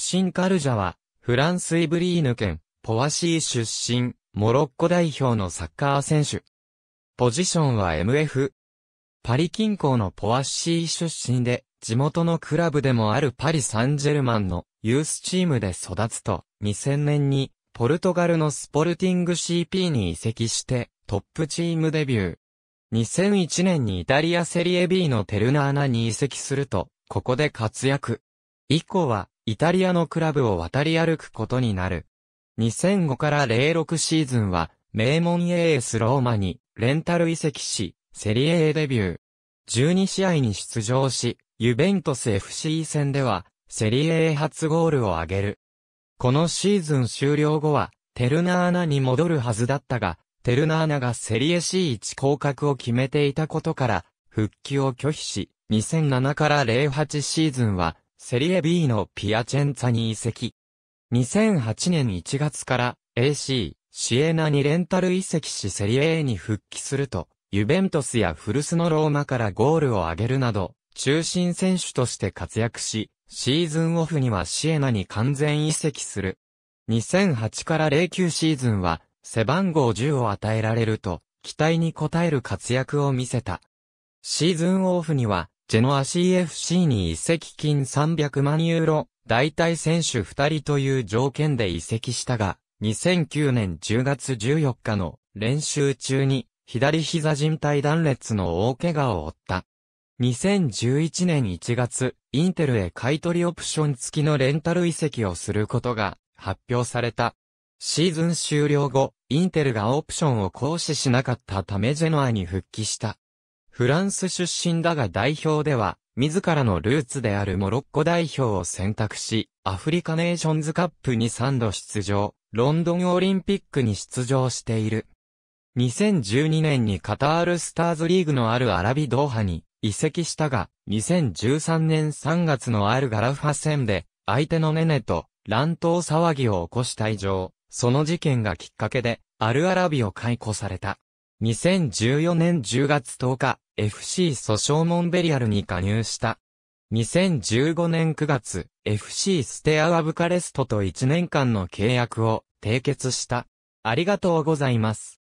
フシン・カルジャは、フランス・イブリーヌ県、ポワシー出身、モロッコ代表のサッカー選手。ポジションは MF。パリ近郊のポワシー出身で、地元のクラブでもあるパリ・サンジェルマンのユースチームで育つと、2000年に、ポルトガルのスポルティング CP に移籍して、トップチームデビュー。2001年にイタリアセリエ B のテルナーナに移籍すると、ここで活躍。以降は、イタリアのクラブを渡り歩くことになる。2005から06シーズンは、名門 AS ローマに、レンタル移籍し、セリエ A デビュー。12試合に出場し、ユベントス FC 戦では、セリエ A 初ゴールを挙げる。このシーズン終了後は、テルナーナに戻るはずだったが、テルナーナがセリエ C1 降格を決めていたことから、復帰を拒否し、2007から08シーズンは、セリエ B のピアチェンツァに移籍。2008年1月から AC、シエナにレンタル移籍しセリエ A に復帰すると、ユベントスや古巣のローマからゴールを挙げるなど、中心選手として活躍し、シーズンオフにはシエナに完全移籍する。2008から09シーズンは、背番号10を与えられると、期待に応える活躍を見せた。シーズンオフには、ジェノア CFC に移籍金300万ユーロ、代替選手2人という条件で移籍したが、2009年10月14日の練習中に左膝靭帯断裂の大怪我を負った。2011年1月、インテルへ買取オプション付きのレンタル移籍をすることが発表された。シーズン終了後、インテルがオプションを行使しなかったためジェノアに復帰した。フランス出身だが代表では、自らのルーツであるモロッコ代表を選択し、アフリカネーションズカップに3度出場、ロンドンオリンピックに出場している。2012年にカタールスターズリーグのあるアラビドーハに移籍したが、2013年3月のアルガラファ戦で、相手のネネと乱闘騒ぎを起こした以上、その事件がきっかけで、アルアラビを解雇された。2014年10月10日、FC 訴訟モンベリアルに加入した。2015年9月、FC ステアワブカレストと1年間の契約を締結した。ありがとうございます。